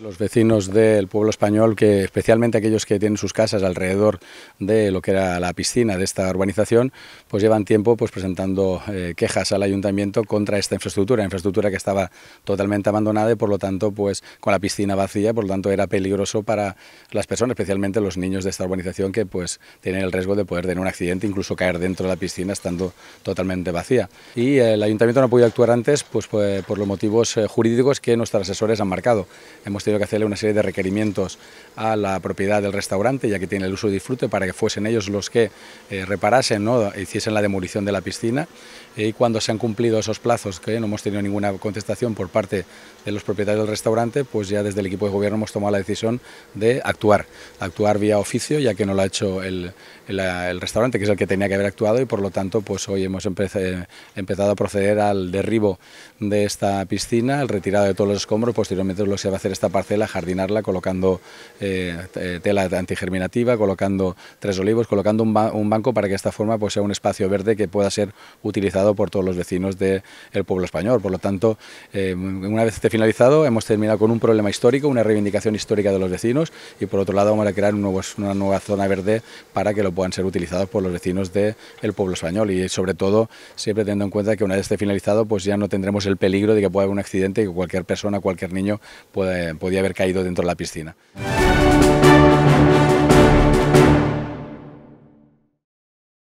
Los vecinos del pueblo español, que especialmente aquellos que tienen sus casas alrededor de lo que era la piscina de esta urbanización, pues llevan tiempo pues, presentando eh, quejas al ayuntamiento contra esta infraestructura, infraestructura que estaba totalmente abandonada y por lo tanto pues con la piscina vacía, por lo tanto era peligroso para las personas, especialmente los niños de esta urbanización que pues tienen el riesgo de poder tener un accidente, incluso caer dentro de la piscina estando totalmente vacía. Y el ayuntamiento no ha podido actuar antes pues, pues por los motivos eh, jurídicos que nuestros asesores han marcado. Hemos que hacerle una serie de requerimientos a la propiedad del restaurante, ya que tiene el uso y disfrute, para que fuesen ellos los que eh, reparasen, ¿no? hiciesen la demolición de la piscina. Y cuando se han cumplido esos plazos, que no hemos tenido ninguna contestación por parte de los propietarios del restaurante, pues ya desde el equipo de gobierno hemos tomado la decisión de actuar, actuar vía oficio, ya que no lo ha hecho el, restaurante, que es el que tenía que haber actuado, y por lo tanto, pues hoy hemos eh, empezado a proceder al derribo de esta piscina, el retirado de todos los escombros, posteriormente lo se va a hacer esta parcela, jardinarla colocando eh, eh, tela antigerminativa, colocando tres olivos, colocando un, banco para que esta forma pues, sea un espacio verde que pueda ser utilizado por todos los vecinos del el pueblo español. Por lo tanto, eh, una vez esté finalizado, hemos terminado con un problema histórico, una reivindicación histórica de los vecinos y por otro lado vamos a crear una nueva zona verde para que lo puedan ser utilizados por los vecinos del pueblo español y sobre todo siempre teniendo en cuenta que una vez esté finalizado pues ya no tendremos el peligro de que pueda haber un accidente y que cualquier persona, cualquier niño pueda podía haber caído dentro de la piscina.